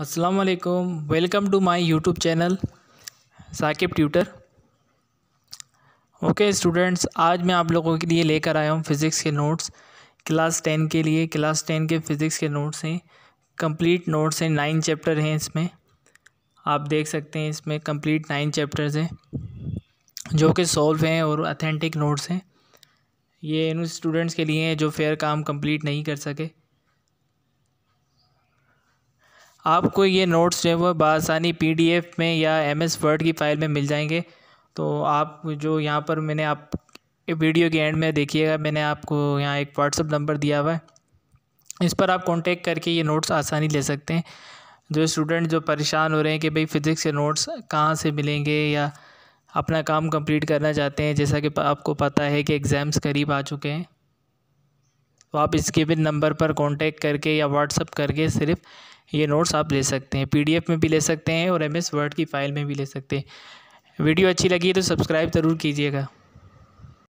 असलकम welcome to my YouTube channel Saqib tutor okay students आज मैं आप लोगों के लिए लेकर आया हूँ फ़िज़िक्स के नोट्स क्लास टेन के लिए क्लास टेन के फ़िज़िक्स के नोट्स हैं कंप्लीट नोट्स हैं नाइन चैप्टर हैं इसमें आप देख सकते हैं इसमें कंप्लीट नाइन चैप्टर्स हैं जो कि सॉल्व हैं और अथेंटिक नोट्स हैं ये इन स्टूडेंट्स के लिए हैं जो फेयर काम कम्प्लीट नहीं कर सके आपको ये नोट्स जो है वो बसानी पी में या एम एस वर्ड की फ़ाइल में मिल जाएंगे तो आप जो यहाँ पर मैंने आप वीडियो के एंड में देखिएगा मैंने आपको यहाँ एक व्हाट्सअप नंबर दिया हुआ है इस पर आप कांटेक्ट करके ये नोट्स आसानी ले सकते हैं जो स्टूडेंट जो परेशान हो रहे हैं कि भाई फ़िज़िक्स के नोट्स कहाँ से मिलेंगे या अपना काम कंप्लीट करना चाहते हैं जैसा कि आपको पता है कि एग्ज़ाम्स करीब आ चुके हैं तो आप इसके भी नंबर पर कांटेक्ट करके या व्हाट्सअप करके सिर्फ ये नोट्स आप ले सकते हैं पीडीएफ में भी ले सकते हैं और एमएस वर्ड की फ़ाइल में भी ले सकते हैं वीडियो अच्छी लगी तो सब्सक्राइब ज़रूर कीजिएगा